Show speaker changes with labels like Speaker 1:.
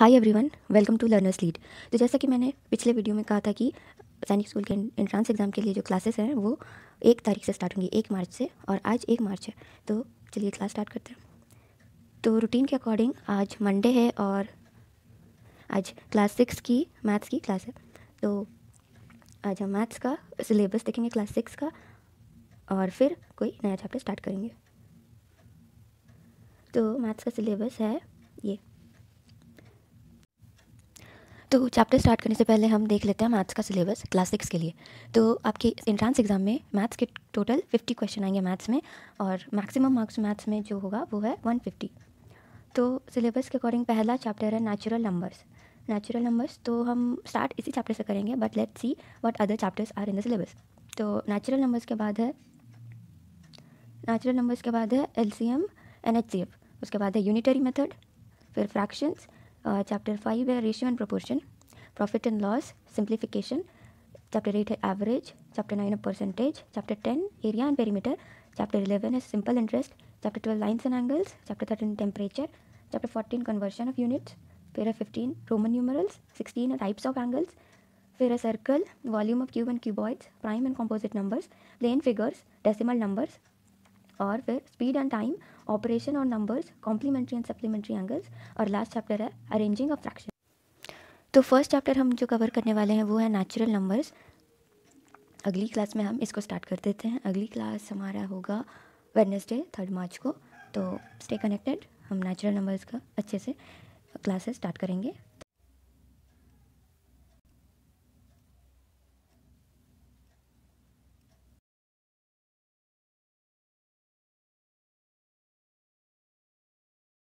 Speaker 1: hi everyone welcome to learners lead तो जैसा कि मैंने पिछले वीडियो में कहा था कि सैनिक स्कूल के एंट्रांस एग्ज़ाम के लिए जो क्लासेस हैं वो एक तारीख से स्टार्ट होंगी एक मार्च से और आज एक मार्च है तो चलिए क्लास स्टार्ट करते हैं तो रूटीन के अकॉर्डिंग आज मंडे है और आज क्लास सिक्स की मैथ्स की क्लास है तो आज हम मैथ्स का सिलेबस देखेंगे क्लास सिक्स का और फिर कोई नया चैप्टर स्टार्ट करेंगे तो मैथ्स का सिलेबस है ये तो चैप्टर स्टार्ट करने से पहले हम देख लेते हैं मैथ्स का सिलेबस क्लास सिक्स के लिए तो आपके इंट्रांस एग्ज़ाम में मैथ्स के टोटल फिफ्टी क्वेश्चन आएंगे मैथ्स में और मैक्सिमम मार्क्स मैथ्स में जो होगा वो है वन फिफ्टी तो सिलेबस के अकॉर्डिंग पहला चैप्टर है नेचुरल नंबर्स नेचुरल नंबर्स तो हम स्टार्ट इसी चैप्टर से करेंगे but let see what other chapters are in the syllabus तो नेचुरल नंबर्स के बाद है नेचुरल नंबर्स के बाद है L C M and H C F उसके बाद है यूनिटरी मेथड फिर fractions uh, chapter 5 were ratio and proportion profit and loss simplification chapter 8 average chapter 9 percentage chapter 10 area and perimeter chapter 11 is simple interest chapter 12 lines and angles chapter 13 temperature chapter 14 conversion of units para 15 roman numerals 16 types of angles para circle volume of cube and cuboids prime and composite numbers plane figures decimal numbers और फिर speed and time operation और numbers complementary and supplementary angles और last chapter है arranging of fraction तो first chapter हम जो cover करने वाले हैं वो है नेचुरल नंबर्स अगली क्लास में हम इसको स्टार्ट कर देते हैं अगली क्लास हमारा होगा वेडनेसडे थर्ड मार्च को तो स्टे कनेक्टेड हम नेचुरल नंबर्स का अच्छे से क्लासेस स्टार्ट करेंगे